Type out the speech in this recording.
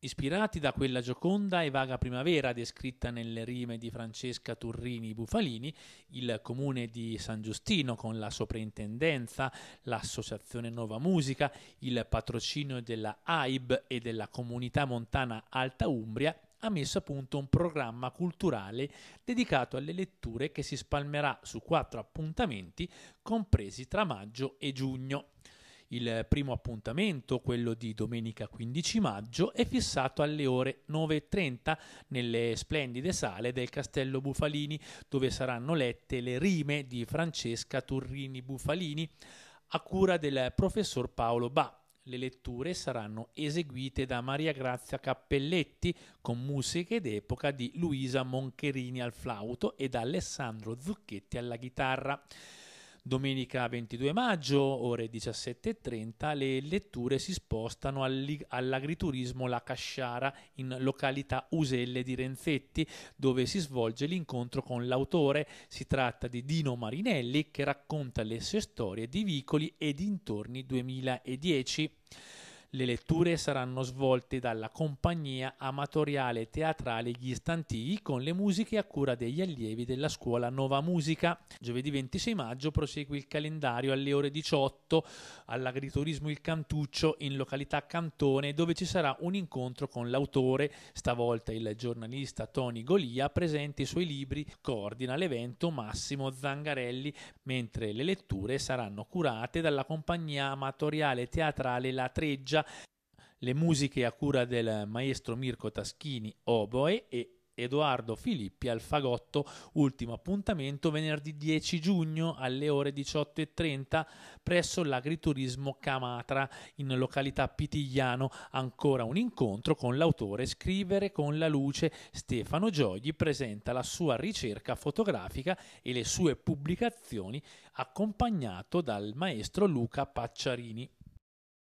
Ispirati da quella gioconda e vaga primavera descritta nelle rime di Francesca Turrini Bufalini, il comune di San Giustino con la soprintendenza, l'associazione Nova Musica, il patrocinio della AIB e della comunità montana Alta Umbria ha messo a punto un programma culturale dedicato alle letture che si spalmerà su quattro appuntamenti compresi tra maggio e giugno. Il primo appuntamento, quello di domenica 15 maggio, è fissato alle ore 9.30 nelle splendide sale del Castello Bufalini, dove saranno lette le rime di Francesca Turrini Bufalini a cura del professor Paolo Ba. Le letture saranno eseguite da Maria Grazia Cappelletti con musiche d'epoca di Luisa Moncherini al flauto e da Alessandro Zucchetti alla chitarra. Domenica 22 maggio, ore 17.30, le letture si spostano all'agriturismo La Casciara in località Uselle di Renzetti, dove si svolge l'incontro con l'autore. Si tratta di Dino Marinelli che racconta le sue storie di vicoli e dintorni 2010. Le letture saranno svolte dalla compagnia amatoriale teatrale Gli Stantii con le musiche a cura degli allievi della scuola Nova Musica. Giovedì 26 maggio prosegue il calendario alle ore 18 all'agriturismo Il Cantuccio in località Cantone dove ci sarà un incontro con l'autore, stavolta il giornalista Tony Golia, presente i suoi libri, coordina l'evento Massimo Zangarelli, mentre le letture saranno curate dalla compagnia amatoriale teatrale La Treggia Foggia, le musiche a cura del maestro Mirko Taschini Oboe e Edoardo Filippi al Fagotto. Ultimo appuntamento venerdì 10 giugno alle ore 18.30 presso l'agriturismo Camatra in località Pitigliano. Ancora un incontro con l'autore Scrivere con la luce. Stefano Giogli presenta la sua ricerca fotografica e le sue pubblicazioni accompagnato dal maestro Luca Pacciarini.